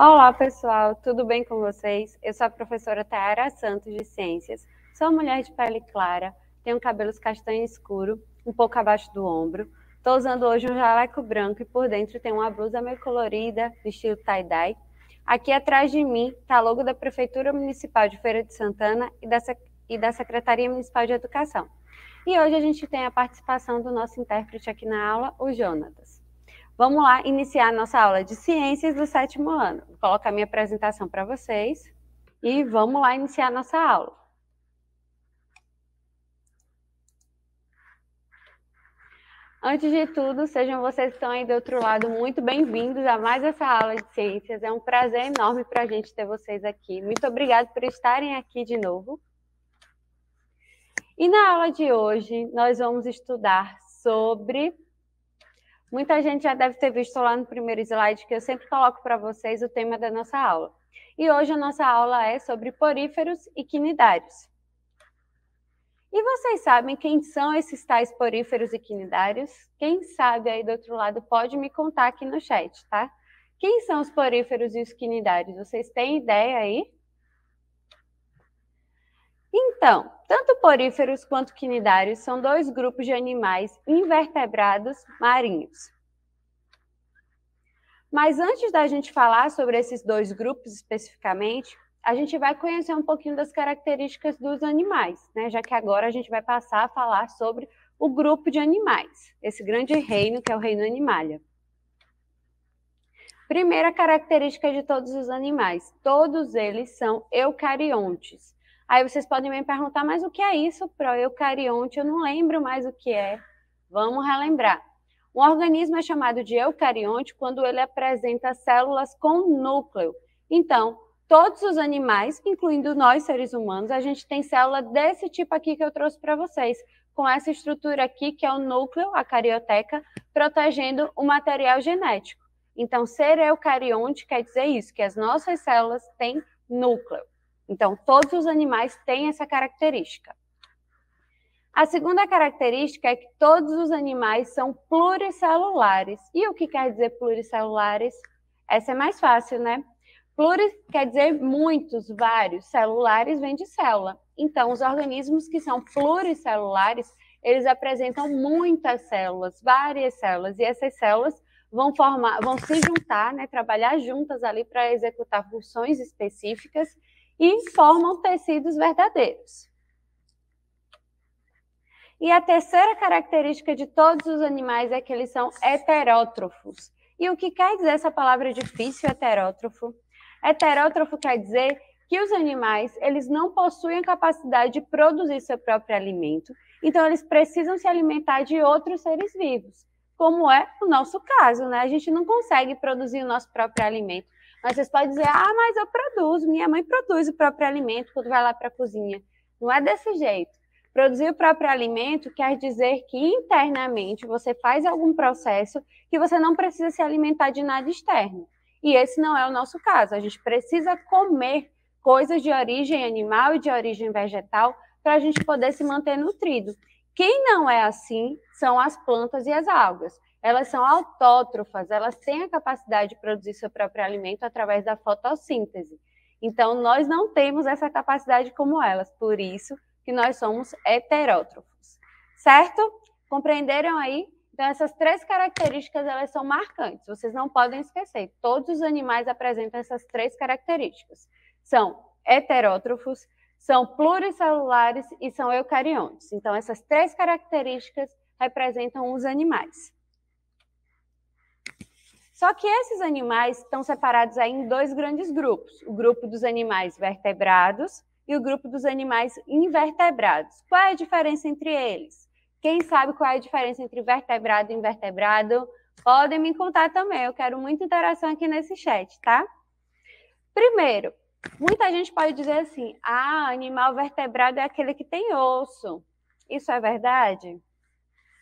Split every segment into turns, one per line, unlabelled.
Olá, pessoal, tudo bem com vocês? Eu sou a professora Tayara Santos de Ciências. Sou mulher de pele clara, tenho cabelos castanho escuro, um pouco abaixo do ombro. Estou usando hoje um jaleco branco e por dentro tem uma blusa meio colorida, estilo tie-dye. Aqui atrás de mim está logo da Prefeitura Municipal de Feira de Santana e da, e da Secretaria Municipal de Educação. E hoje a gente tem a participação do nosso intérprete aqui na aula, o Jonatas. Vamos lá iniciar a nossa aula de ciências do sétimo ano. Vou colocar minha apresentação para vocês e vamos lá iniciar a nossa aula. Antes de tudo, sejam vocês que estão aí do outro lado muito bem-vindos a mais essa aula de ciências. É um prazer enorme para a gente ter vocês aqui. Muito obrigada por estarem aqui de novo. E na aula de hoje, nós vamos estudar sobre Muita gente já deve ter visto lá no primeiro slide que eu sempre coloco para vocês o tema da nossa aula. E hoje a nossa aula é sobre poríferos e quinidários. E vocês sabem quem são esses tais poríferos e quinidários? Quem sabe aí do outro lado pode me contar aqui no chat, tá? Quem são os poríferos e os quinidários? Vocês têm ideia aí? Então, tanto poríferos quanto quinidários são dois grupos de animais invertebrados marinhos. Mas antes da gente falar sobre esses dois grupos especificamente, a gente vai conhecer um pouquinho das características dos animais, né? Já que agora a gente vai passar a falar sobre o grupo de animais, esse grande reino que é o reino animalia. Primeira característica de todos os animais, todos eles são eucariontes. Aí vocês podem me perguntar, mas o que é isso, Pro eucarionte, Eu não lembro mais o que é. Vamos relembrar. Um organismo é chamado de eucarionte quando ele apresenta células com núcleo. Então, todos os animais, incluindo nós seres humanos, a gente tem célula desse tipo aqui que eu trouxe para vocês, com essa estrutura aqui que é o núcleo, a carioteca, protegendo o material genético. Então, ser eucarionte quer dizer isso, que as nossas células têm núcleo. Então, todos os animais têm essa característica. A segunda característica é que todos os animais são pluricelulares. E o que quer dizer pluricelulares? Essa é mais fácil, né? Pluri quer dizer muitos, vários. Celulares vem de célula. Então, os organismos que são pluricelulares, eles apresentam muitas células, várias células. E essas células vão formar, vão se juntar, né, trabalhar juntas ali para executar funções específicas e formam tecidos verdadeiros. E a terceira característica de todos os animais é que eles são heterótrofos. E o que quer dizer essa palavra difícil, heterótrofo? Heterótrofo quer dizer que os animais, eles não possuem a capacidade de produzir seu próprio alimento, então eles precisam se alimentar de outros seres vivos, como é o nosso caso, né? A gente não consegue produzir o nosso próprio alimento. Mas vocês podem dizer, ah, mas eu produzo, minha mãe produz o próprio alimento quando vai lá para a cozinha. Não é desse jeito. Produzir o próprio alimento quer dizer que internamente você faz algum processo que você não precisa se alimentar de nada externo. E esse não é o nosso caso. A gente precisa comer coisas de origem animal e de origem vegetal para a gente poder se manter nutrido. Quem não é assim são as plantas e as algas elas são autótrofas, elas têm a capacidade de produzir seu próprio alimento através da fotossíntese. Então, nós não temos essa capacidade como elas, por isso que nós somos heterótrofos. Certo? Compreenderam aí? Então, essas três características, elas são marcantes, vocês não podem esquecer. Todos os animais apresentam essas três características. São heterótrofos, são pluricelulares e são eucariontes. Então, essas três características representam os animais. Só que esses animais estão separados aí em dois grandes grupos: o grupo dos animais vertebrados e o grupo dos animais invertebrados. Qual é a diferença entre eles? Quem sabe qual é a diferença entre vertebrado e invertebrado? Podem me contar também, eu quero muita interação aqui nesse chat, tá? Primeiro, muita gente pode dizer assim: ah, animal vertebrado é aquele que tem osso. Isso é verdade?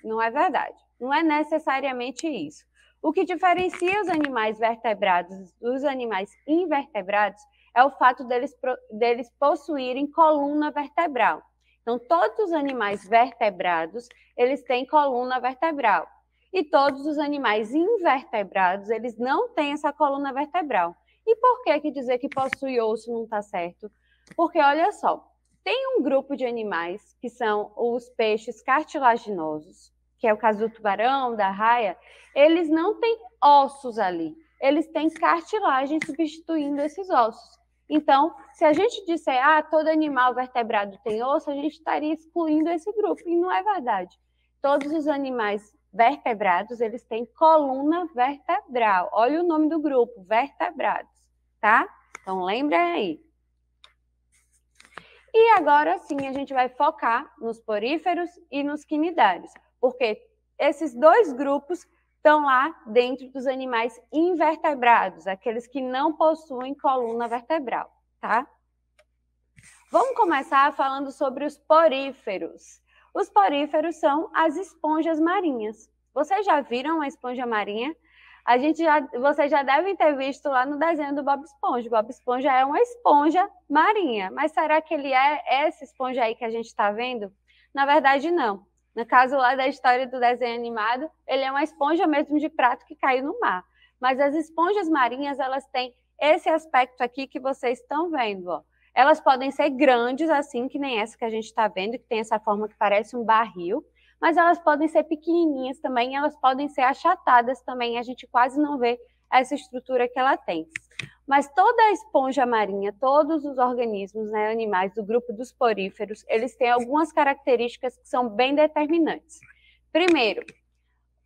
Não é verdade. Não é necessariamente isso. O que diferencia os animais vertebrados dos animais invertebrados é o fato deles, deles possuírem coluna vertebral. Então, todos os animais vertebrados, eles têm coluna vertebral. E todos os animais invertebrados, eles não têm essa coluna vertebral. E por que, que dizer que possui osso não está certo? Porque, olha só, tem um grupo de animais que são os peixes cartilaginosos, que é o caso do tubarão, da raia, eles não têm ossos ali, eles têm cartilagem substituindo esses ossos. Então, se a gente disser, ah, todo animal vertebrado tem osso, a gente estaria excluindo esse grupo, e não é verdade. Todos os animais vertebrados, eles têm coluna vertebral. Olha o nome do grupo, vertebrados, tá? Então, lembra aí. E agora sim, a gente vai focar nos poríferos e nos quinidários porque esses dois grupos estão lá dentro dos animais invertebrados, aqueles que não possuem coluna vertebral, tá? Vamos começar falando sobre os poríferos. Os poríferos são as esponjas marinhas. Vocês já viram uma esponja marinha? A gente já, vocês já devem ter visto lá no desenho do Bob Esponja. O Bob Esponja é uma esponja marinha, mas será que ele é essa esponja aí que a gente está vendo? Na verdade, não. No caso lá da história do desenho animado, ele é uma esponja mesmo de prato que caiu no mar. Mas as esponjas marinhas, elas têm esse aspecto aqui que vocês estão vendo. Ó. Elas podem ser grandes, assim, que nem essa que a gente está vendo, que tem essa forma que parece um barril. Mas elas podem ser pequenininhas também, elas podem ser achatadas também. A gente quase não vê essa estrutura que ela tem. Mas toda a esponja marinha, todos os organismos né, animais do grupo dos poríferos, eles têm algumas características que são bem determinantes. Primeiro,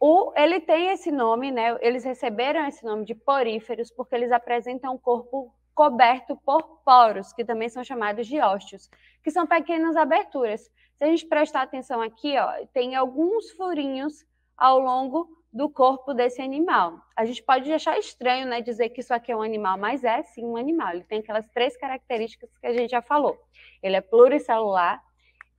o, ele tem esse nome, né, eles receberam esse nome de poríferos porque eles apresentam um corpo coberto por poros, que também são chamados de ósteos, que são pequenas aberturas. Se a gente prestar atenção aqui, ó, tem alguns furinhos ao longo do corpo desse animal. A gente pode achar estranho, né, dizer que isso aqui é um animal, mas é sim um animal. Ele tem aquelas três características que a gente já falou. Ele é pluricelular,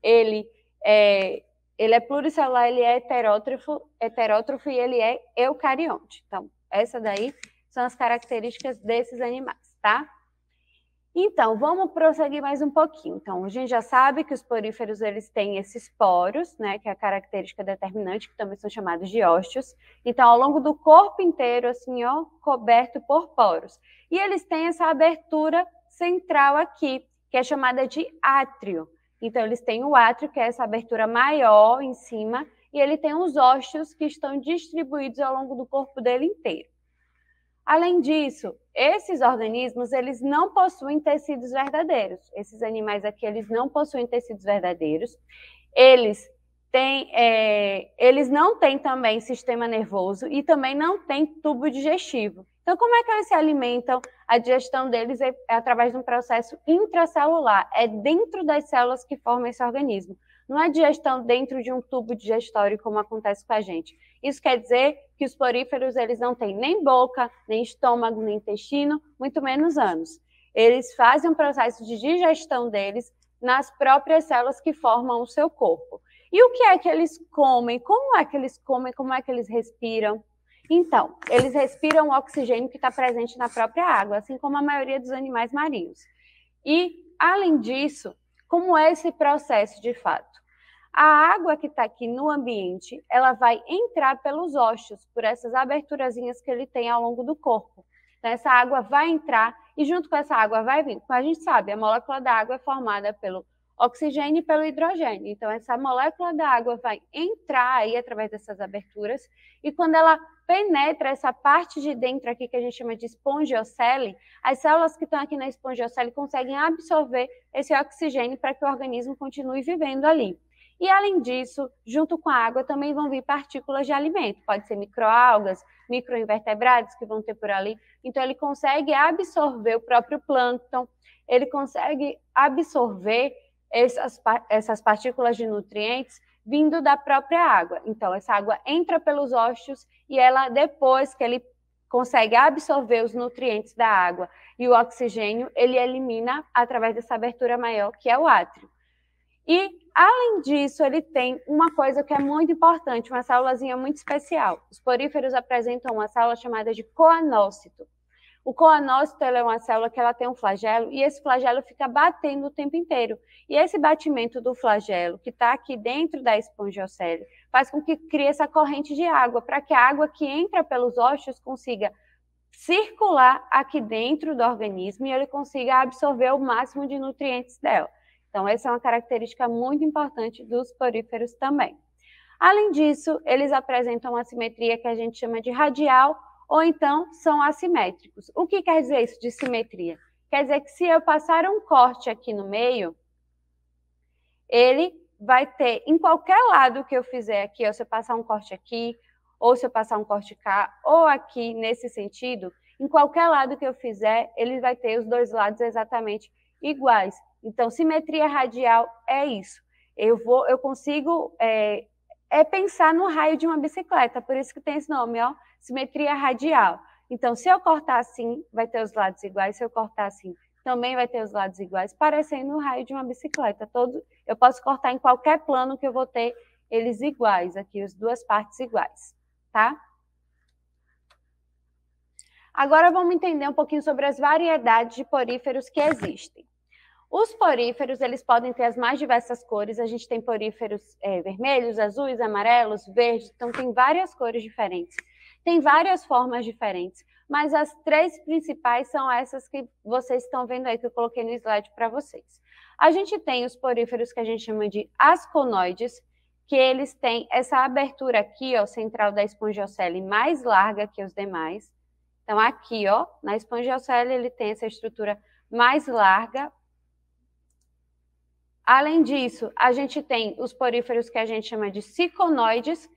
ele é, ele é pluricelular, ele é heterótrofo, heterótrofo e ele é eucarionte. Então, essa daí são as características desses animais, tá? Então, vamos prosseguir mais um pouquinho. Então, a gente já sabe que os poríferos eles têm esses poros, né, que é a característica determinante, que também são chamados de ósteos. Então, ao longo do corpo inteiro, assim, ó, coberto por poros. E eles têm essa abertura central aqui, que é chamada de átrio. Então, eles têm o átrio, que é essa abertura maior em cima, e ele tem os ósteos que estão distribuídos ao longo do corpo dele inteiro. Além disso, esses organismos, eles não possuem tecidos verdadeiros. Esses animais aqui, eles não possuem tecidos verdadeiros. Eles têm, é, eles não têm também sistema nervoso e também não têm tubo digestivo. Então, como é que eles se alimentam? A digestão deles é, é através de um processo intracelular. É dentro das células que forma esse organismo. Não é digestão dentro de um tubo digestório como acontece com a gente. Isso quer dizer que os poríferos eles não têm nem boca, nem estômago, nem intestino, muito menos ânus. Eles fazem um processo de digestão deles nas próprias células que formam o seu corpo. E o que é que eles comem? Como é que eles comem? Como é que eles respiram? Então, eles respiram o oxigênio que está presente na própria água, assim como a maioria dos animais marinhos. E, além disso, como é esse processo de fato? A água que está aqui no ambiente, ela vai entrar pelos ossos, por essas aberturazinhas que ele tem ao longo do corpo. Então, essa água vai entrar e junto com essa água vai vir. Como a gente sabe, a molécula da água é formada pelo oxigênio e pelo hidrogênio. Então, essa molécula da água vai entrar aí através dessas aberturas e quando ela penetra essa parte de dentro aqui que a gente chama de espongiocele, as células que estão aqui na espongiocele conseguem absorver esse oxigênio para que o organismo continue vivendo ali. E além disso, junto com a água também vão vir partículas de alimento, pode ser microalgas, microinvertebrados que vão ter por ali. Então ele consegue absorver o próprio plâncton, ele consegue absorver essas, essas partículas de nutrientes vindo da própria água. Então essa água entra pelos ósseos e ela depois que ele consegue absorver os nutrientes da água e o oxigênio, ele elimina através dessa abertura maior que é o átrio. E Além disso, ele tem uma coisa que é muito importante, uma célulazinha muito especial. Os poríferos apresentam uma célula chamada de coanócito. O coanócito é uma célula que ela tem um flagelo e esse flagelo fica batendo o tempo inteiro. E esse batimento do flagelo, que está aqui dentro da espongiocele, faz com que crie essa corrente de água, para que a água que entra pelos ossos consiga circular aqui dentro do organismo e ele consiga absorver o máximo de nutrientes dela. Então, essa é uma característica muito importante dos poríferos também. Além disso, eles apresentam uma simetria que a gente chama de radial, ou então são assimétricos. O que quer dizer isso de simetria? Quer dizer que se eu passar um corte aqui no meio, ele vai ter, em qualquer lado que eu fizer aqui, ou se eu passar um corte aqui, ou se eu passar um corte cá, ou aqui nesse sentido, em qualquer lado que eu fizer, ele vai ter os dois lados exatamente iguais. Então, simetria radial é isso. Eu vou, eu consigo é, é pensar no raio de uma bicicleta, por isso que tem esse nome, ó, simetria radial. Então, se eu cortar assim, vai ter os lados iguais, se eu cortar assim, também vai ter os lados iguais, parecendo o raio de uma bicicleta. Todo, eu posso cortar em qualquer plano que eu vou ter eles iguais, aqui, as duas partes iguais, tá? Agora vamos entender um pouquinho sobre as variedades de poríferos que existem. Os poríferos, eles podem ter as mais diversas cores. A gente tem poríferos é, vermelhos, azuis, amarelos, verdes. Então, tem várias cores diferentes. Tem várias formas diferentes. Mas as três principais são essas que vocês estão vendo aí, que eu coloquei no slide para vocês. A gente tem os poríferos que a gente chama de asconoides, que eles têm essa abertura aqui, ó, central da espongiocele mais larga que os demais. Então, aqui, ó, na espongiocele, ele tem essa estrutura mais larga, Além disso, a gente tem os poríferos que a gente chama de siconoides.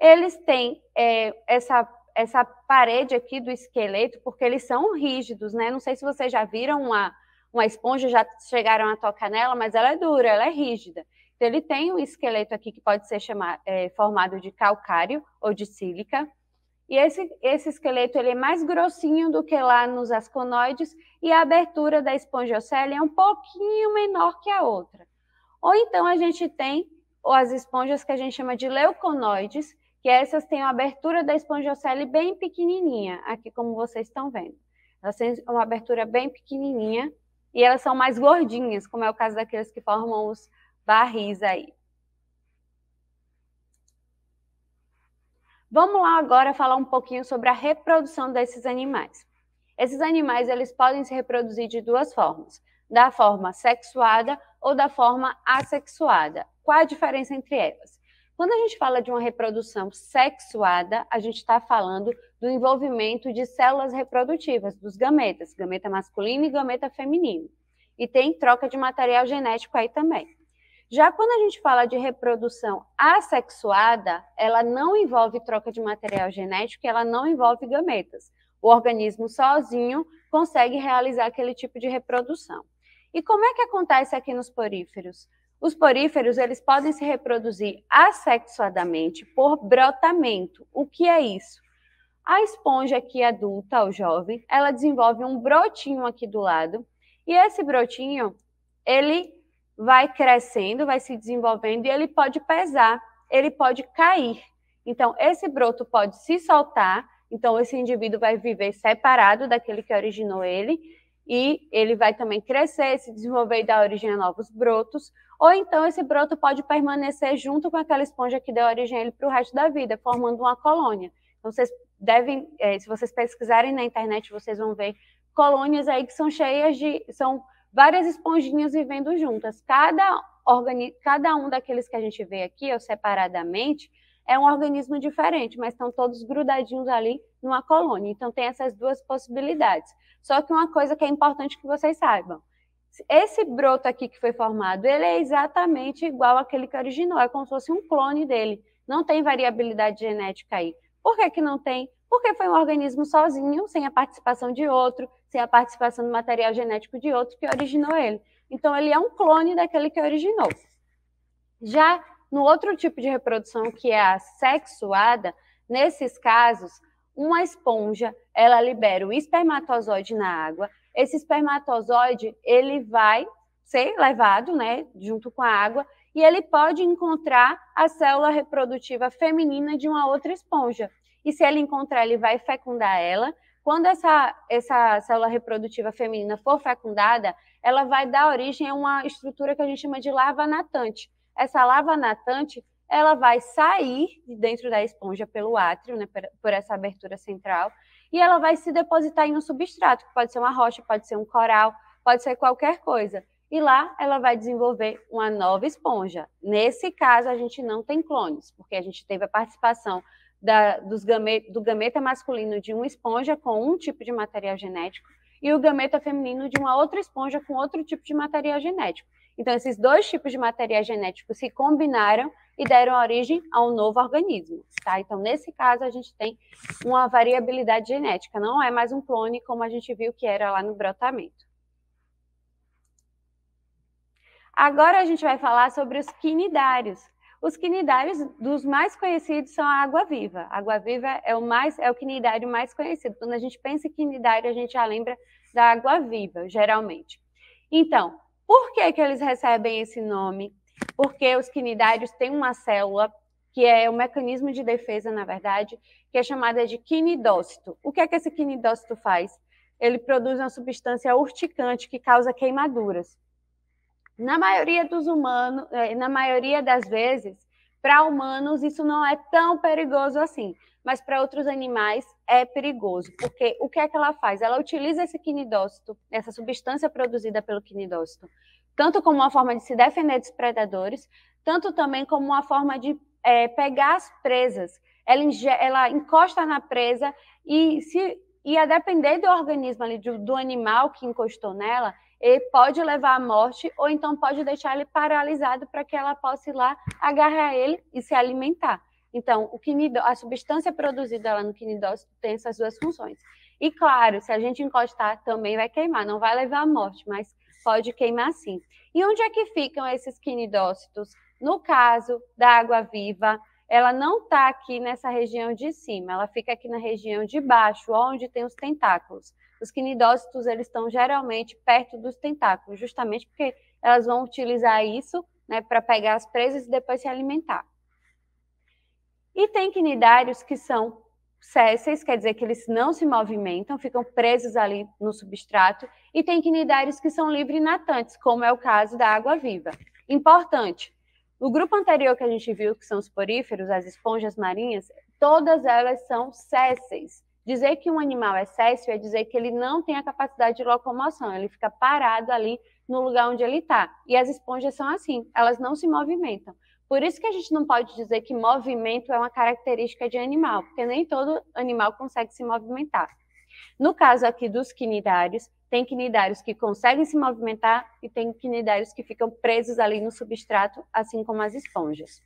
eles têm é, essa, essa parede aqui do esqueleto, porque eles são rígidos, né? Não sei se vocês já viram uma, uma esponja, já chegaram a tocar nela, mas ela é dura, ela é rígida. Então, ele tem um esqueleto aqui que pode ser chamado, é, formado de calcário ou de sílica. E esse, esse esqueleto ele é mais grossinho do que lá nos asconoides, e a abertura da espongiocele é um pouquinho menor que a outra. Ou então a gente tem ou as esponjas que a gente chama de leuconoides, que essas têm uma abertura da esponjocele bem pequenininha, aqui como vocês estão vendo. Elas têm uma abertura bem pequenininha e elas são mais gordinhas, como é o caso daqueles que formam os barris aí. Vamos lá agora falar um pouquinho sobre a reprodução desses animais. Esses animais, eles podem se reproduzir de duas formas da forma sexuada ou da forma assexuada. Qual a diferença entre elas? Quando a gente fala de uma reprodução sexuada, a gente está falando do envolvimento de células reprodutivas, dos gametas, gameta masculino e gameta feminino. E tem troca de material genético aí também. Já quando a gente fala de reprodução assexuada, ela não envolve troca de material genético e ela não envolve gametas. O organismo sozinho consegue realizar aquele tipo de reprodução. E como é que acontece aqui nos poríferos? Os poríferos, eles podem se reproduzir assexuadamente por brotamento. O que é isso? A esponja aqui adulta, ou jovem, ela desenvolve um brotinho aqui do lado, e esse brotinho, ele vai crescendo, vai se desenvolvendo e ele pode pesar, ele pode cair. Então, esse broto pode se soltar, então esse indivíduo vai viver separado daquele que originou ele, e ele vai também crescer, se desenvolver e dar origem a novos brotos, ou então esse broto pode permanecer junto com aquela esponja que deu origem a ele para o resto da vida, formando uma colônia. Então, vocês devem, eh, se vocês pesquisarem na internet, vocês vão ver colônias aí que são cheias de. são várias esponjinhas vivendo juntas. Cada, organi cada um daqueles que a gente vê aqui, ou separadamente, é um organismo diferente, mas estão todos grudadinhos ali numa colônia. Então, tem essas duas possibilidades. Só que uma coisa que é importante que vocês saibam: esse broto aqui que foi formado, ele é exatamente igual àquele que originou, é como se fosse um clone dele. Não tem variabilidade genética aí. Por que, que não tem? Porque foi um organismo sozinho, sem a participação de outro, sem a participação do material genético de outro que originou ele. Então, ele é um clone daquele que originou. Já no outro tipo de reprodução, que é a sexuada, nesses casos, uma esponja, ela libera o espermatozoide na água. Esse espermatozoide, ele vai ser levado, né, junto com a água, e ele pode encontrar a célula reprodutiva feminina de uma outra esponja. E se ele encontrar, ele vai fecundar ela. Quando essa, essa célula reprodutiva feminina for fecundada, ela vai dar origem a uma estrutura que a gente chama de larva natante, essa lava natante ela vai sair de dentro da esponja pelo átrio, né, por essa abertura central, e ela vai se depositar em um substrato, que pode ser uma rocha, pode ser um coral, pode ser qualquer coisa. E lá ela vai desenvolver uma nova esponja. Nesse caso, a gente não tem clones, porque a gente teve a participação da, dos do gameta masculino de uma esponja com um tipo de material genético e o gameta feminino de uma outra esponja com outro tipo de material genético. Então, esses dois tipos de materiais genéticos se combinaram e deram origem a um novo organismo, tá? Então, nesse caso, a gente tem uma variabilidade genética, não é mais um clone como a gente viu que era lá no brotamento. Agora a gente vai falar sobre os quinidários. Os quinidários dos mais conhecidos são a água-viva. Água-viva é o mais é o quinidário mais conhecido. Quando a gente pensa em quinidário, a gente já lembra da água-viva, geralmente. Então, por que, que eles recebem esse nome? Porque os quinidários têm uma célula, que é o um mecanismo de defesa, na verdade, que é chamada de quinidócito. O que é que esse quinidócito faz? Ele produz uma substância urticante que causa queimaduras. Na maioria dos humanos, eh, na maioria das vezes, para humanos, isso não é tão perigoso assim, mas para outros animais é perigoso, porque o que é que ela faz? Ela utiliza esse quinidócito, essa substância produzida pelo quinidócito, tanto como uma forma de se defender dos predadores, tanto também como uma forma de é, pegar as presas. Ela, ela, encosta na presa e, se, e a depender do organismo ali, do, do animal que encostou nela, e pode levar à morte ou então pode deixar ele paralisado para que ela possa ir lá agarrar ele e se alimentar. Então, o quinidó, a substância produzida lá no quinidócito tem essas duas funções. E claro, se a gente encostar, também vai queimar, não vai levar à morte, mas pode queimar sim. E onde é que ficam esses quinidócitos? No caso da água viva, ela não está aqui nessa região de cima, ela fica aqui na região de baixo, onde tem os tentáculos. Os quinidócitos eles estão geralmente perto dos tentáculos, justamente porque elas vão utilizar isso né, para pegar as presas e depois se alimentar. E tem quinidários que são césseis, quer dizer que eles não se movimentam, ficam presos ali no substrato, e tem quinidários que são livre natantes, como é o caso da água-viva. Importante, o grupo anterior que a gente viu, que são os poríferos, as esponjas marinhas, todas elas são césseis, Dizer que um animal é céssio é dizer que ele não tem a capacidade de locomoção, ele fica parado ali no lugar onde ele está. E as esponjas são assim, elas não se movimentam. Por isso que a gente não pode dizer que movimento é uma característica de animal, porque nem todo animal consegue se movimentar. No caso aqui dos quinidários, tem quinidários que conseguem se movimentar e tem quinidários que ficam presos ali no substrato, assim como as esponjas.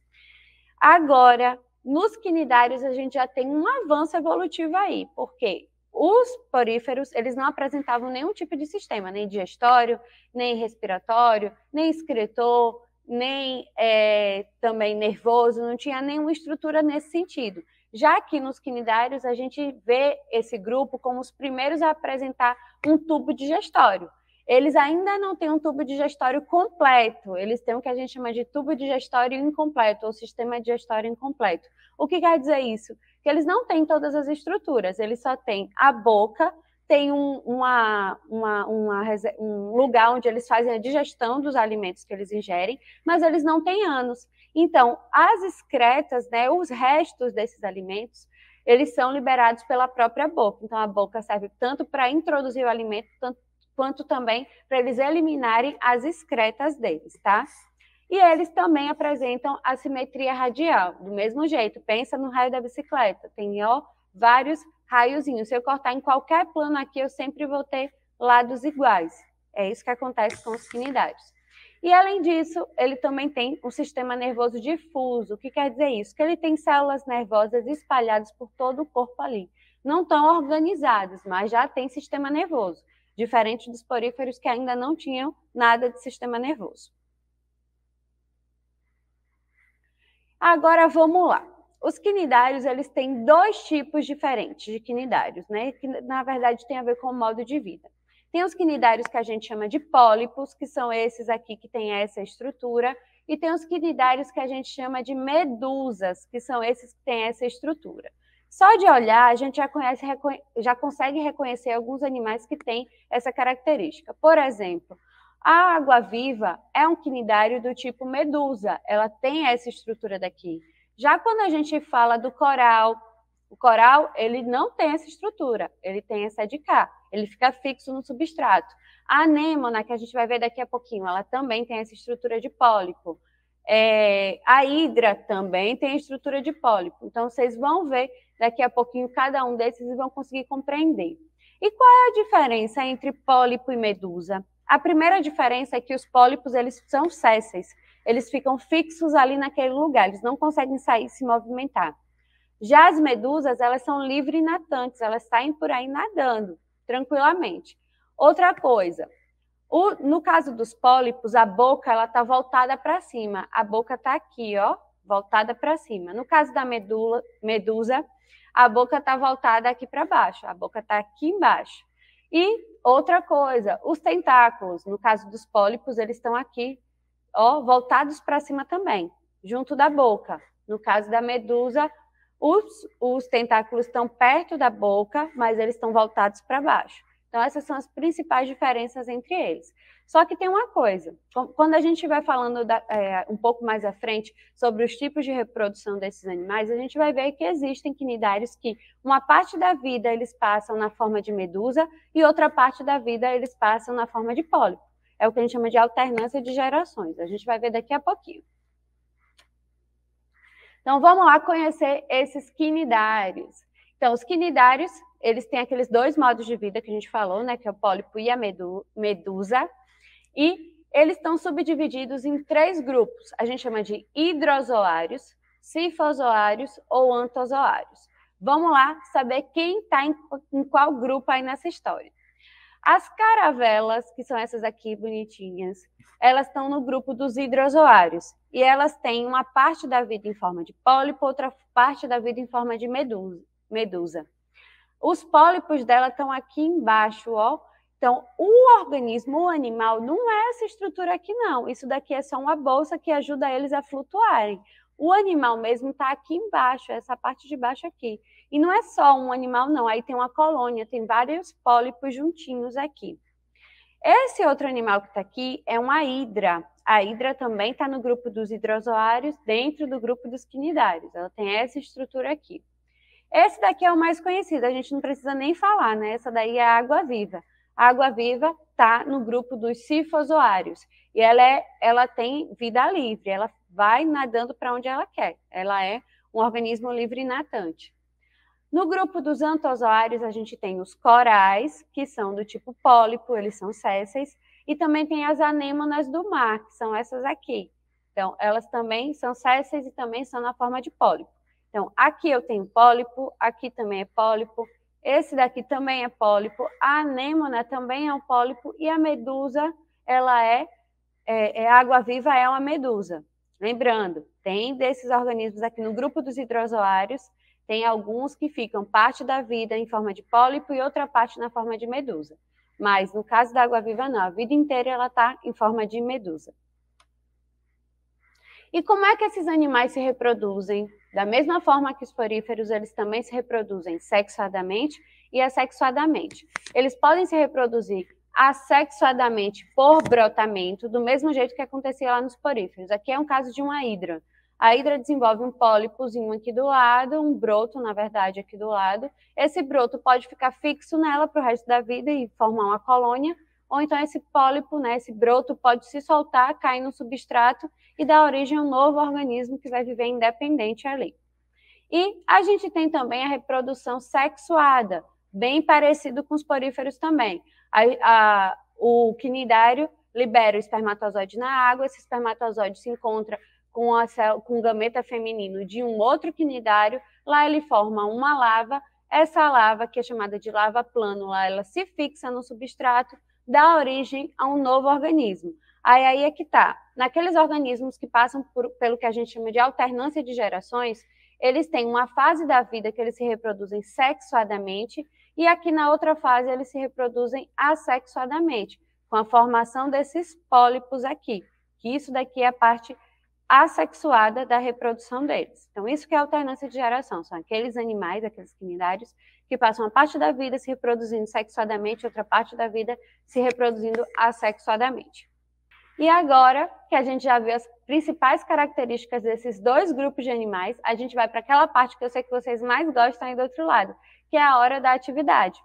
Agora, nos quinidários, a gente já tem um avanço evolutivo aí, porque os poríferos, eles não apresentavam nenhum tipo de sistema, nem digestório, nem respiratório, nem excretor, nem é, também nervoso, não tinha nenhuma estrutura nesse sentido. Já que nos quinidários, a gente vê esse grupo como os primeiros a apresentar um tubo digestório eles ainda não têm um tubo digestório completo, eles têm o que a gente chama de tubo digestório incompleto, ou sistema digestório incompleto. O que quer dizer isso? Que eles não têm todas as estruturas, eles só têm a boca, tem um, uma, uma, uma, um lugar onde eles fazem a digestão dos alimentos que eles ingerem, mas eles não têm ânus. Então, as excretas, né, os restos desses alimentos, eles são liberados pela própria boca. Então, a boca serve tanto para introduzir o alimento, tanto quanto também para eles eliminarem as excretas deles, tá? E eles também apresentam assimetria radial, do mesmo jeito. Pensa no raio da bicicleta, tem ó, vários raiozinhos. Se eu cortar em qualquer plano aqui, eu sempre vou ter lados iguais. É isso que acontece com os quinidades. E além disso, ele também tem um sistema nervoso difuso. O que quer dizer isso? Que ele tem células nervosas espalhadas por todo o corpo ali. Não tão organizadas, mas já tem sistema nervoso diferente dos poríferos que ainda não tinham nada de sistema nervoso. Agora vamos lá. Os quinidários, eles têm dois tipos diferentes de quinidários, né? Que na verdade tem a ver com o modo de vida. Tem os quinidários que a gente chama de pólipos, que são esses aqui que têm essa estrutura, e tem os quinidários que a gente chama de medusas, que são esses que têm essa estrutura. Só de olhar, a gente já, conhece, já consegue reconhecer alguns animais que têm essa característica. Por exemplo, a água-viva é um quinidário do tipo medusa, ela tem essa estrutura daqui. Já quando a gente fala do coral, o coral, ele não tem essa estrutura, ele tem essa de cá, ele fica fixo no substrato. A anêmona, que a gente vai ver daqui a pouquinho, ela também tem essa estrutura de pólipo. É, a hidra também tem estrutura de pólipo. Então, vocês vão ver Daqui a pouquinho, cada um desses vão conseguir compreender. E qual é a diferença entre pólipo e medusa? A primeira diferença é que os pólipos eles são césseis, eles ficam fixos ali naquele lugar, eles não conseguem sair e se movimentar. Já as medusas, elas são livre natantes, elas saem por aí nadando tranquilamente. Outra coisa, o, no caso dos pólipos, a boca ela tá voltada para cima, a boca está aqui, ó, voltada para cima. No caso da medula, medusa, a boca está voltada aqui para baixo, a boca está aqui embaixo. E outra coisa, os tentáculos, no caso dos pólipos, eles estão aqui, ó, voltados para cima também, junto da boca. No caso da medusa, os, os tentáculos estão perto da boca, mas eles estão voltados para baixo. Então, essas são as principais diferenças entre eles. Só que tem uma coisa: quando a gente vai falando da, é, um pouco mais à frente sobre os tipos de reprodução desses animais, a gente vai ver que existem quinidários que uma parte da vida eles passam na forma de medusa e outra parte da vida eles passam na forma de pólipo. É o que a gente chama de alternância de gerações. A gente vai ver daqui a pouquinho. Então, vamos lá conhecer esses quinidários. Então, os quinidários eles têm aqueles dois modos de vida que a gente falou, né, que é o pólipo e a medusa, e eles estão subdivididos em três grupos. A gente chama de hidrozoários, cifozoários ou antozoários. Vamos lá saber quem está em, em qual grupo aí nessa história. As caravelas, que são essas aqui bonitinhas, elas estão no grupo dos hidrozoários. E elas têm uma parte da vida em forma de pólipo, outra parte da vida em forma de medusa. Os pólipos dela estão aqui embaixo, ó. Então, o organismo, o animal, não é essa estrutura aqui, não. Isso daqui é só uma bolsa que ajuda eles a flutuarem. O animal mesmo está aqui embaixo, essa parte de baixo aqui. E não é só um animal, não. Aí tem uma colônia, tem vários pólipos juntinhos aqui. Esse outro animal que está aqui é uma hidra. A hidra também está no grupo dos hidrozoários, dentro do grupo dos quinidários. Ela tem essa estrutura aqui. Esse daqui é o mais conhecido, a gente não precisa nem falar, né? Essa daí é a água viva. A água viva está no grupo dos cifozoários e ela, é, ela tem vida livre, ela vai nadando para onde ela quer. Ela é um organismo livre e natante. No grupo dos antozoários, a gente tem os corais, que são do tipo pólipo, eles são césseis, e também tem as anêmonas do mar, que são essas aqui. Então, elas também são césseis e também são na forma de pólipo. Então, aqui eu tenho pólipo, aqui também é pólipo, esse daqui também é pólipo, a anêmona também é um pólipo e a medusa, ela é, é, é água-viva, é uma medusa. Lembrando, tem desses organismos aqui no grupo dos hidrozoários, tem alguns que ficam parte da vida em forma de pólipo e outra parte na forma de medusa. Mas no caso da água-viva, não, a vida inteira ela está em forma de medusa. E como é que esses animais se reproduzem? Da mesma forma que os poríferos, eles também se reproduzem sexuadamente e assexuadamente. Eles podem se reproduzir assexuadamente por brotamento, do mesmo jeito que acontecia lá nos poríferos. Aqui é um caso de uma hidra. A hidra desenvolve um pólipozinho aqui do lado, um broto, na verdade, aqui do lado. Esse broto pode ficar fixo nela para o resto da vida e formar uma colônia, ou então esse pólipo, né, esse broto pode se soltar, cair no substrato e dá origem a um novo organismo que vai viver independente ali. E a gente tem também a reprodução sexuada, bem parecido com os poríferos também. A, a, o quinidário libera o espermatozoide na água, esse espermatozoide se encontra com, a, com o gameta feminino de um outro quinidário, lá ele forma uma lava, essa lava, que é chamada de lava plânula, ela se fixa no substrato, dá origem a um novo organismo. Aí, aí é que tá. Naqueles organismos que passam por, pelo que a gente chama de alternância de gerações, eles têm uma fase da vida que eles se reproduzem sexuadamente e aqui na outra fase eles se reproduzem assexuadamente, com a formação desses pólipos aqui, que isso daqui é a parte assexuada da reprodução deles. Então, isso que é alternância de geração, são aqueles animais, aqueles quinidários, que passam uma parte da vida se reproduzindo sexuadamente, outra parte da vida se reproduzindo assexuadamente. E agora que a gente já viu as principais características desses dois grupos de animais, a gente vai para aquela parte que eu sei que vocês mais gostam aí do outro lado, que é a hora da atividade.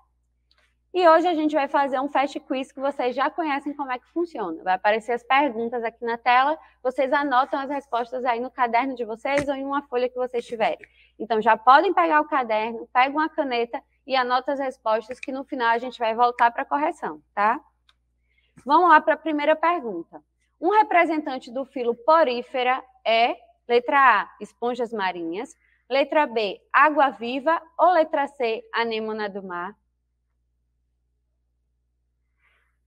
E hoje a gente vai fazer um fast quiz que vocês já conhecem como é que funciona. Vai aparecer as perguntas aqui na tela, vocês anotam as respostas aí no caderno de vocês ou em uma folha que vocês tiverem. Então já podem pegar o caderno, pegam a caneta e anotam as respostas que no final a gente vai voltar para a correção, tá? Vamos lá para a primeira pergunta. Um representante do filo porífera é, letra A, esponjas marinhas, letra B, água viva ou letra C, anêmona do mar?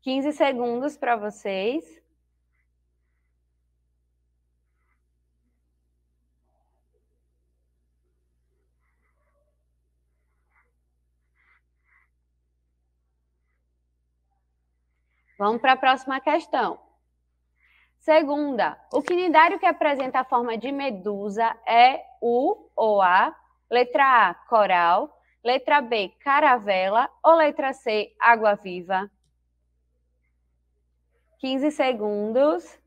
15 segundos para vocês. Vamos para a próxima questão. Segunda, o quinidário que apresenta a forma de medusa é o ou a? Letra A, coral. Letra B, caravela. Ou letra C, água-viva? 15 segundos.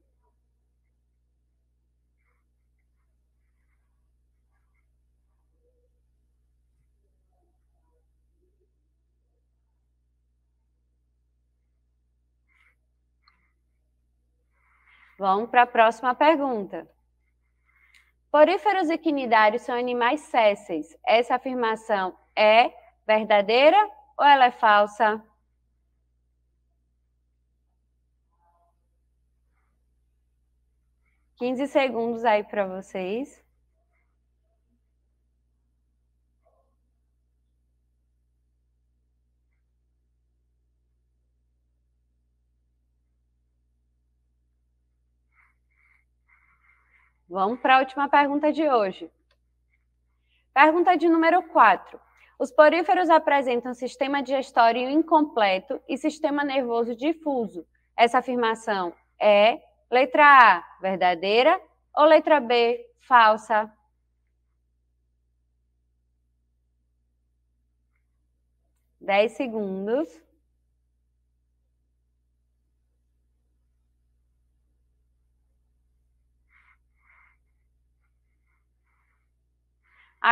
Vamos para a próxima pergunta. Poríferos e quinidários são animais sésseis. Essa afirmação é verdadeira ou ela é falsa? Quinze segundos aí para vocês. Vamos para a última pergunta de hoje. Pergunta de número 4. Os poríferos apresentam sistema digestório incompleto e sistema nervoso difuso. Essa afirmação é letra A, verdadeira, ou letra B, falsa? Dez segundos.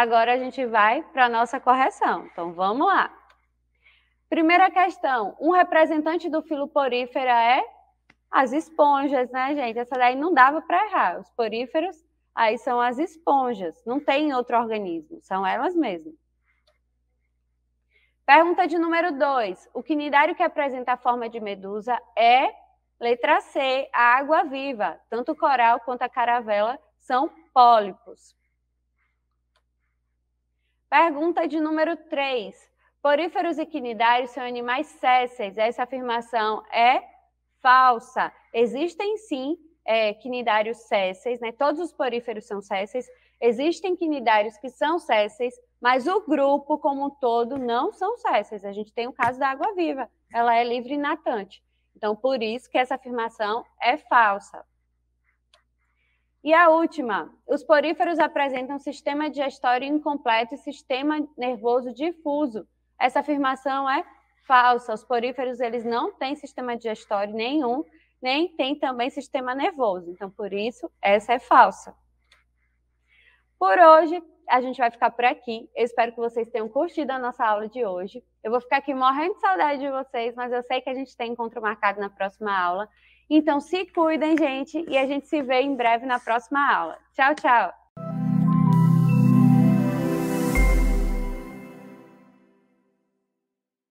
Agora a gente vai para a nossa correção. Então vamos lá. Primeira questão: um representante do filo porífera é as esponjas, né, gente? Essa daí não dava para errar. Os poríferos aí são as esponjas, não tem outro organismo, são elas mesmas. Pergunta de número 2. O quinidário que apresenta a forma de medusa é, letra C, a água viva. Tanto o coral quanto a caravela são pólipos. Pergunta de número 3. Poríferos e quinidários são animais sésseis. Essa afirmação é falsa. Existem sim é, quinidários sésseis, né? Todos os poríferos são sésseis. Existem quinidários que são sésseis, mas o grupo como um todo não são sésseis. A gente tem o caso da água viva, ela é livre e natante. Então, por isso que essa afirmação é falsa. E a última, os poríferos apresentam sistema digestório incompleto e sistema nervoso difuso. Essa afirmação é falsa. Os poríferos eles não têm sistema digestório nenhum, nem têm também sistema nervoso. Então, por isso, essa é falsa. Por hoje, a gente vai ficar por aqui. Eu espero que vocês tenham curtido a nossa aula de hoje. Eu vou ficar aqui morrendo de saudade de vocês, mas eu sei que a gente tem encontro marcado na próxima aula. Então, se cuidem, gente, e a gente se vê em breve na próxima aula. Tchau, tchau!